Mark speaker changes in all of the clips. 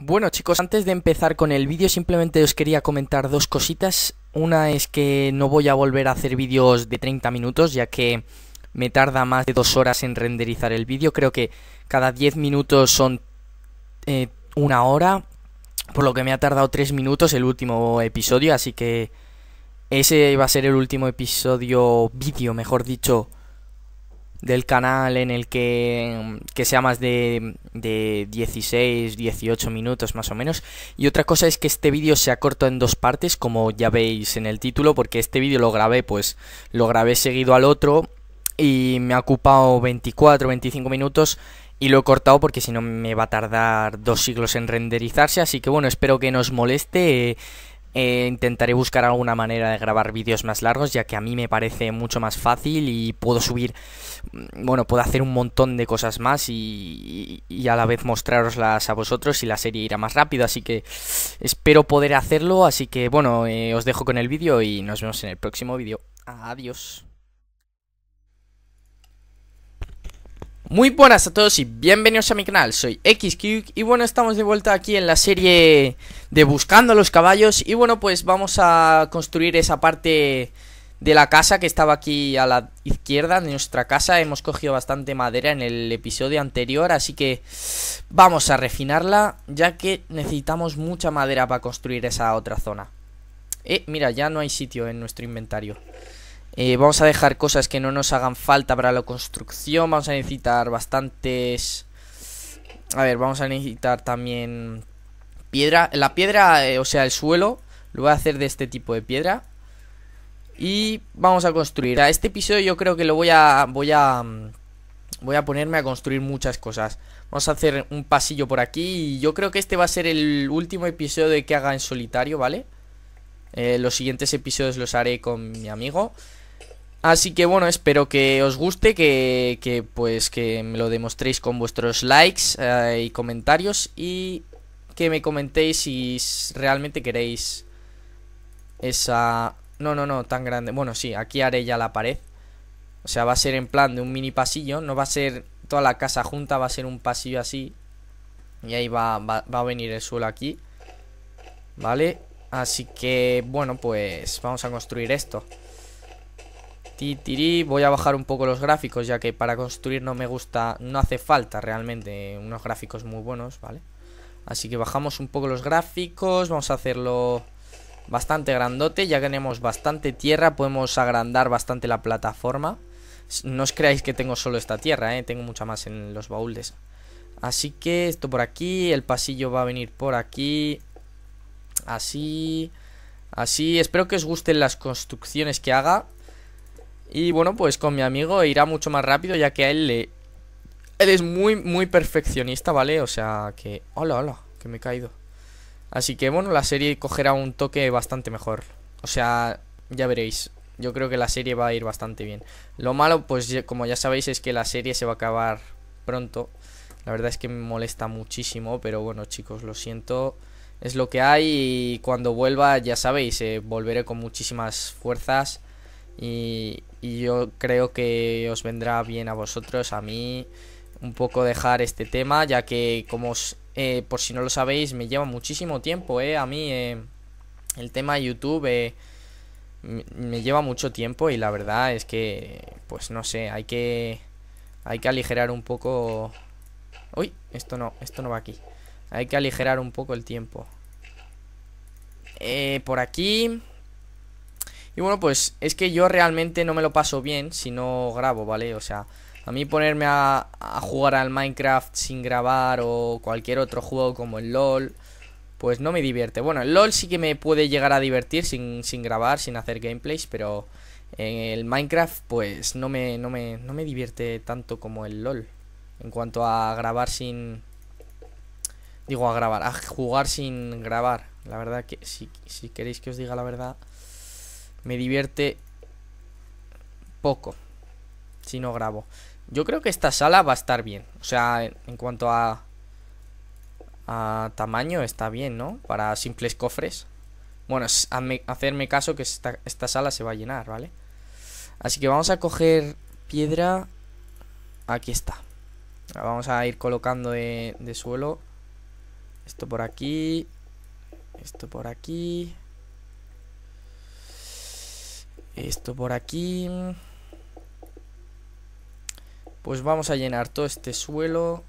Speaker 1: Bueno chicos, antes de empezar con el vídeo simplemente os quería comentar dos cositas. Una es que no voy a volver a hacer vídeos de 30 minutos ya que me tarda más de dos horas en renderizar el vídeo. Creo que cada 10 minutos son eh, una hora, por lo que me ha tardado 3 minutos el último episodio, así que ese va a ser el último episodio vídeo, mejor dicho, del canal en el que, que sea más de, de, 16, 18 minutos más o menos. Y otra cosa es que este vídeo se ha cortado en dos partes, como ya veis en el título, porque este vídeo lo grabé, pues lo grabé seguido al otro y me ha ocupado 24, 25 minutos y lo he cortado porque si no me va a tardar dos siglos en renderizarse. Así que bueno, espero que no os moleste. Eh, intentaré buscar alguna manera de grabar vídeos más largos, ya que a mí me parece mucho más fácil y puedo subir, mm, bueno, puedo hacer un montón de cosas más y, y, a la vez mostraroslas a vosotros y la serie irá más rápido, así que espero poder hacerlo, así que bueno, eh, os dejo con el vídeo y nos vemos en el próximo vídeo. Adiós. Muy buenas a todos y bienvenidos a mi canal, soy XQ y bueno, estamos de vuelta aquí en la serie de Buscando los Caballos y bueno, pues vamos a construir esa parte de la casa que estaba aquí a la izquierda de nuestra casa, hemos cogido bastante madera en el episodio anterior, así que vamos a refinarla ya que necesitamos mucha madera para construir esa otra zona. Eh, mira, ya no hay sitio en nuestro inventario. Eh, vamos a dejar cosas que no nos hagan falta para la construcción. Vamos a necesitar bastantes... A ver, vamos a necesitar también piedra. La piedra, eh, o sea, el suelo, lo voy a hacer de este tipo de piedra. Y vamos a construir. O este episodio yo creo que lo voy a... Voy a... Mm, voy a ponerme a construir muchas cosas. Vamos a hacer un pasillo por aquí. Y yo creo que este va a ser el último episodio de que haga en solitario, ¿vale? Eh, los siguientes episodios los haré con mi amigo. Así que bueno, espero que os guste, que, que pues que me lo demostréis con vuestros likes eh, y comentarios y que me comentéis si realmente queréis esa... No, no, no, tan grande. Bueno, sí, aquí haré ya la pared. O sea, va a ser en plan de un mini pasillo, no va a ser toda la casa junta, va a ser un pasillo así. Y ahí va, va, va a venir el suelo aquí. ¿Vale? Así que, bueno, pues vamos a construir esto. Tirí, voy a bajar un poco los gráficos ya que para construir no me gusta, no hace falta realmente unos gráficos muy buenos, ¿vale? Así que bajamos un poco los gráficos, vamos a hacerlo bastante grandote, ya tenemos bastante tierra, podemos agrandar bastante la plataforma. No os creáis que tengo solo esta tierra, ¿eh? tengo mucha más en los baúles. Así que esto por aquí, el pasillo va a venir por aquí, así, así. Espero que os gusten las construcciones que haga, y bueno, pues con mi amigo irá mucho más rápido ya que a él le... Él es muy, muy perfeccionista, ¿vale? O sea que... Hola, hola, que me he caído. Así que bueno, la serie cogerá un toque bastante mejor. O sea, ya veréis. Yo creo que la serie va a ir bastante bien. Lo malo, pues como ya sabéis, es que la serie se va a acabar pronto. La verdad es que me molesta muchísimo, pero bueno, chicos, lo siento. Es lo que hay y cuando vuelva, ya sabéis, eh, volveré con muchísimas fuerzas y, yo creo que os vendrá bien a vosotros, a mí, un poco dejar este tema, ya que como eh, por si no lo sabéis, me lleva muchísimo tiempo, eh, a mí eh, el tema de YouTube eh, me lleva mucho tiempo y la verdad es que, pues no sé, hay que, hay que aligerar un poco... Uy, esto no, esto no va aquí. Hay que aligerar un poco el tiempo. por aquí y bueno, pues es que yo realmente no me lo paso bien si no grabo, ¿vale? O sea, a mí ponerme a, jugar al Minecraft sin grabar o cualquier otro juego como el LOL, pues no me divierte. Bueno, el LOL sí que me puede llegar a divertir sin, sin grabar, sin hacer gameplays, pero el Minecraft pues no me, no me, no me divierte tanto como el LOL. En cuanto a grabar sin... Digo, a grabar, a jugar sin grabar. La verdad que si, si queréis que os diga la verdad me divierte poco si no grabo. Yo creo que esta sala va a estar bien. O sea, en cuanto a, a tamaño está bien, ¿no? Para simples cofres. Bueno, hacerme caso que esta, sala se va a llenar, ¿vale? Así que vamos a coger piedra. Aquí está. vamos a ir colocando de suelo. Esto por aquí. Esto por aquí. Esto por aquí. Pues vamos a llenar todo este suelo.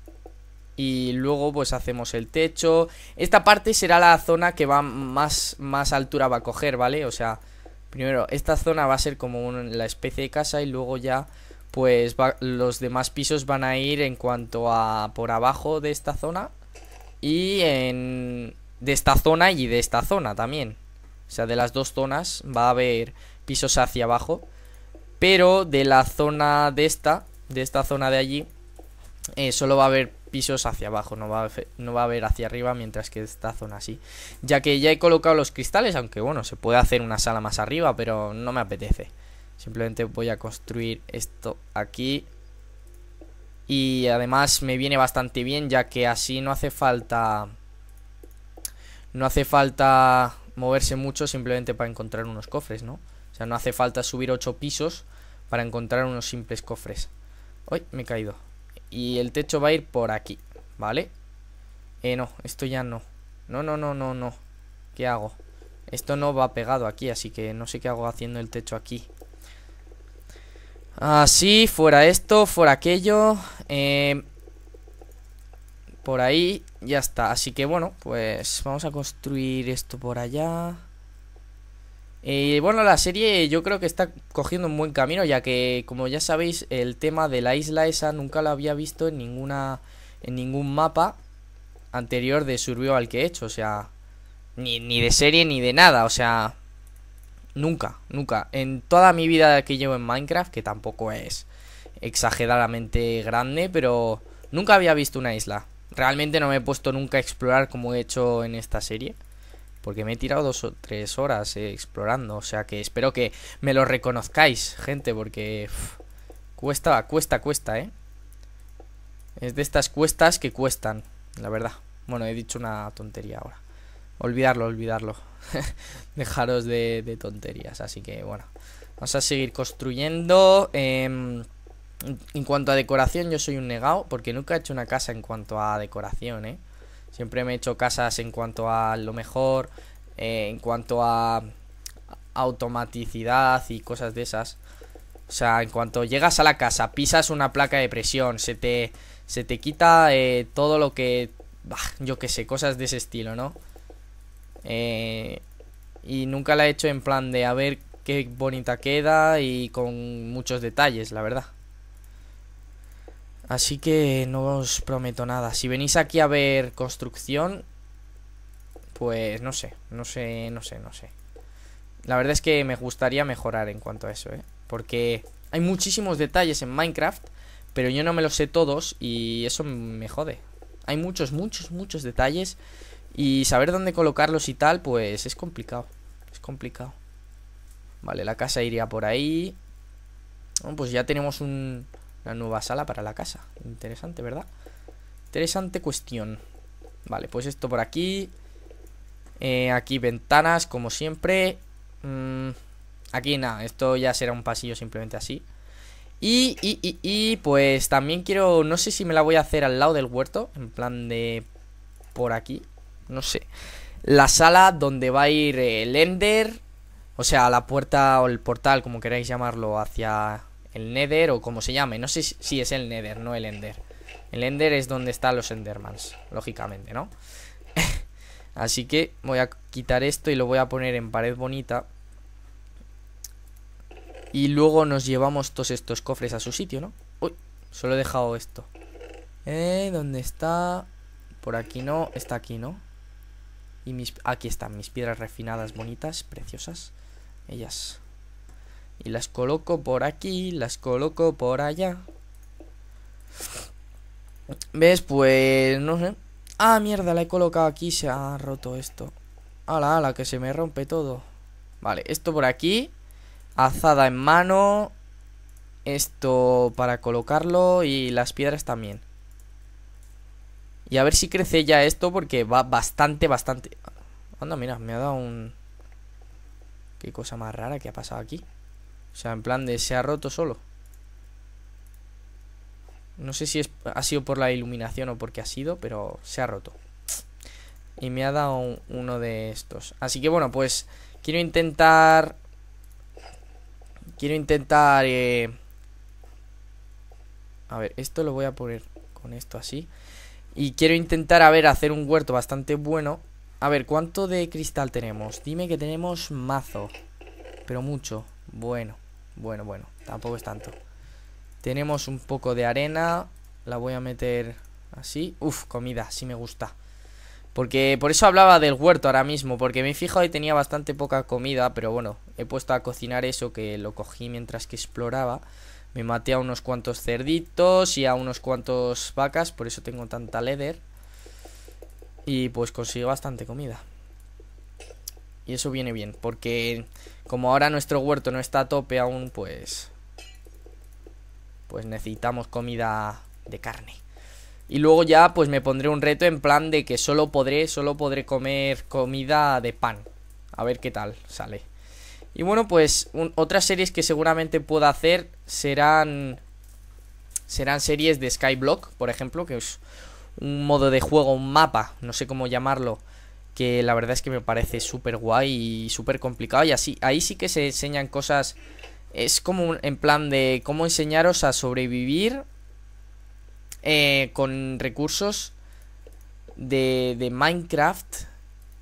Speaker 1: Y luego pues hacemos el techo. Esta parte será la zona que va más, más altura va a coger, ¿vale? O sea, primero esta zona va a ser como la especie de casa y luego ya pues los demás pisos van a ir en cuanto a por abajo de esta zona y en de esta zona y de esta zona también. O sea, de las dos zonas va a haber pisos hacia abajo. Pero de la zona de esta, de esta zona de allí, eh, solo va a haber pisos hacia abajo, no va, a, no va a haber hacia arriba, mientras que esta zona sí. Ya que ya he colocado los cristales, aunque bueno, se puede hacer una sala más arriba, pero no me apetece. Simplemente voy a construir esto aquí. Y además me viene bastante bien, ya que así no hace falta... No hace falta moverse mucho simplemente para encontrar unos cofres, ¿no? O sea, no hace falta subir ocho pisos para encontrar unos simples cofres. Uy, me he caído. Y el techo va a ir por aquí, ¿vale? Eh, no, esto ya no. No, no, no, no, no. ¿Qué hago? Esto no va pegado aquí, así que no sé qué hago haciendo el techo aquí. Así, fuera esto, fuera aquello. Eh, por ahí, ya está. Así que bueno, pues vamos a construir esto por allá. Eh, bueno, la serie yo creo que está cogiendo un buen camino, ya que, como ya sabéis, el tema de la isla esa nunca la había visto en ninguna. en ningún mapa anterior de Survival que he hecho. O sea. Ni, ni de serie ni de nada. O sea. Nunca, nunca. En toda mi vida que llevo en Minecraft, que tampoco es exageradamente grande, pero nunca había visto una isla. Realmente no me he puesto nunca a explorar como he hecho en esta serie. Porque me he tirado dos o tres horas eh, explorando. O sea que espero que me lo reconozcáis, gente. Porque cuesta, cuesta, cuesta, ¿eh? Es de estas cuestas que cuestan, la verdad. Bueno, he dicho una tontería ahora. Olvidarlo, olvidarlo. Dejaros de, tonterías. Así que bueno. Vamos a seguir construyendo. Em, en cuanto a decoración, yo soy un negado. Porque nunca he hecho una casa en cuanto a decoración, ¿eh? Siempre me he hecho casas en cuanto a lo mejor, eh, en cuanto a automaticidad y cosas de esas. O sea, en cuanto llegas a la casa, pisas una placa de presión, se te, se te quita eh, todo lo que... yo qué sé, cosas de ese estilo, ¿no? Eh, y nunca la he hecho en plan de a ver qué bonita queda y con muchos detalles, la verdad. Así que no os prometo nada. Si venís aquí a ver construcción, pues no sé, no sé, no sé, no sé. La verdad es que me gustaría mejorar en cuanto a eso, ¿eh? Porque hay muchísimos detalles en Minecraft, pero yo no me los sé todos y eso me jode. Hay muchos, muchos, muchos detalles y saber dónde colocarlos y tal, pues es complicado. Es complicado. Vale, la casa iría por ahí. pues ya tenemos un, la nueva sala para la casa. Interesante, ¿verdad? Interesante cuestión. Vale, pues esto por aquí. Eh, aquí ventanas, como siempre. Mm, aquí nada, esto ya será un pasillo simplemente así. Y, y, y, y, pues también quiero, no sé si me la voy a hacer al lado del huerto, en plan de por aquí, no sé. La sala donde va a ir el Ender, o sea, la puerta o el portal, como queráis llamarlo, hacia el Nether o como se llame. No sé si es el Nether, no el Ender. El Ender es donde están los Endermans, lógicamente, ¿no? Así que voy a quitar esto y lo voy a poner en pared bonita. Y luego nos llevamos todos estos cofres a su sitio, ¿no? Uy, solo he dejado esto. Eh, ¿dónde está? Por aquí no, está aquí, ¿no? Y mis... Aquí están, mis piedras refinadas, bonitas, preciosas. Ellas. Y las coloco por aquí, las coloco por allá. ¿Ves? Pues no sé. Ah, mierda, la he colocado aquí, se ha roto esto. Ala, ala, que se me rompe todo. Vale, esto por aquí. Azada en mano. Esto para colocarlo y las piedras también. Y a ver si crece ya esto porque va bastante, bastante... Anda, mira, me ha dado un... Qué cosa más rara que ha pasado aquí. O sea, en plan de se ha roto solo. No sé si ha sido por la iluminación o porque ha sido, pero se ha roto. Y me ha dado uno de estos. Así que bueno, pues quiero intentar... Quiero intentar... Eh, a ver, esto lo voy a poner con esto así. Y quiero intentar, a ver, hacer un huerto bastante bueno. A ver, ¿cuánto de cristal tenemos? Dime que tenemos mazo. Pero mucho. Bueno. Bueno, bueno, tampoco es tanto. Tenemos un poco de arena. La voy a meter así. Uf, comida, sí me gusta. Porque por eso hablaba del huerto ahora mismo, porque me he fijado y tenía bastante poca comida, pero bueno, he puesto a cocinar eso que lo cogí mientras que exploraba. Me maté a unos cuantos cerditos y a unos cuantos vacas, por eso tengo tanta leather. Y pues consigo bastante comida. Y eso viene bien, porque como ahora nuestro huerto no está a tope aún, pues... Pues necesitamos comida de carne. Y luego ya pues me pondré un reto en plan de que solo podré, solo podré comer comida de pan. A ver qué tal sale. Y bueno, pues otras series que seguramente pueda hacer serán serán series de Skyblock, por ejemplo, que es un modo de juego, un mapa, no sé cómo llamarlo, que la verdad es que me parece súper guay y súper complicado. Y así, ahí sí que se enseñan cosas. Es como en plan de cómo enseñaros a sobrevivir eh, con recursos de, Minecraft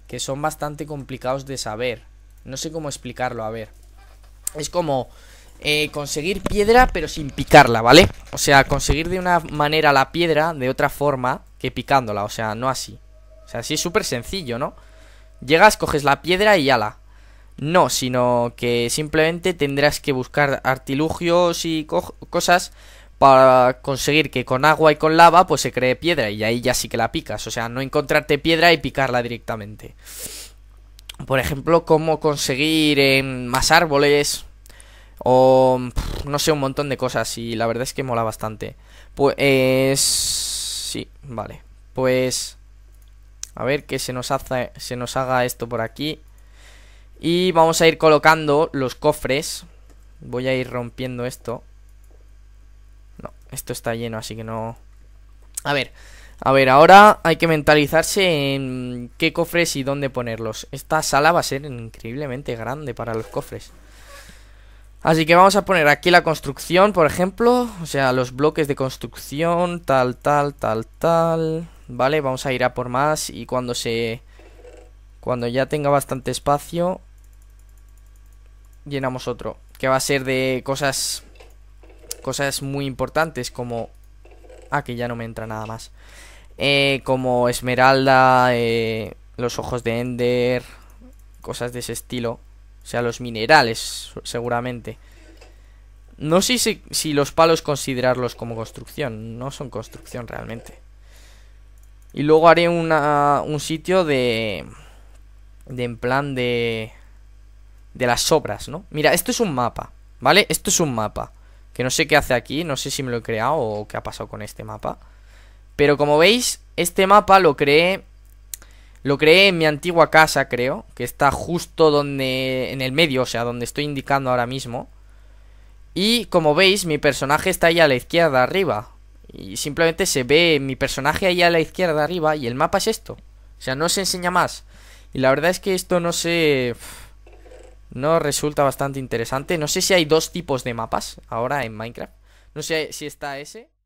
Speaker 1: que son bastante complicados de saber. No sé cómo explicarlo, a ver. Es como eh, conseguir piedra pero sin picarla, ¿vale? O sea, conseguir de una manera la piedra de otra forma que picándola, o sea, no así. O sea, sí es súper sencillo, ¿no? Llegas, coges la piedra y ala. No, sino que simplemente tendrás que buscar artilugios y cosas para conseguir que con agua y con lava pues se cree piedra y ahí ya sí que la picas. O sea, no encontrarte piedra y picarla directamente. Por ejemplo, cómo conseguir más árboles o no sé, un montón de cosas y la verdad es que mola bastante. Pues... sí, vale. Pues... A ver que se nos, hace, se nos haga esto por aquí. Y vamos a ir colocando los cofres. Voy a ir rompiendo esto. No, esto está lleno, así que no... A ver, a ver, ahora hay que mentalizarse en qué cofres y dónde ponerlos. Esta sala va a ser increíblemente grande para los cofres. Así que vamos a poner aquí la construcción, por ejemplo. O sea, los bloques de construcción, tal, tal, tal, tal. ¿vale? Vamos a ir a por más y cuando se... Cuando ya tenga bastante espacio, llenamos otro. Que va a ser de cosas... Cosas muy importantes como... Ah, que ya no me entra nada más. Eh, como esmeralda, eh, los ojos de Ender, cosas de ese estilo. O sea, los minerales, seguramente. No sé si, si los palos considerarlos como construcción. No son construcción realmente. Y luego haré un sitio de... De en plan de... De las obras, ¿no? Mira, esto es un mapa, ¿vale? Esto es un mapa. Que no sé qué hace aquí, no sé si me lo he creado o qué ha pasado con este mapa. Pero como veis, este mapa lo creé... Lo creé en mi antigua casa, creo. Que está justo donde... En el medio, o sea, donde estoy indicando ahora mismo. Y como veis, mi personaje está ahí a la izquierda arriba. Y simplemente se ve mi personaje ahí a la izquierda arriba y el mapa es esto. O sea, no se enseña más. Y la verdad es que esto no se... No resulta bastante interesante. No sé si hay dos tipos de mapas ahora en Minecraft. No sé si está ese.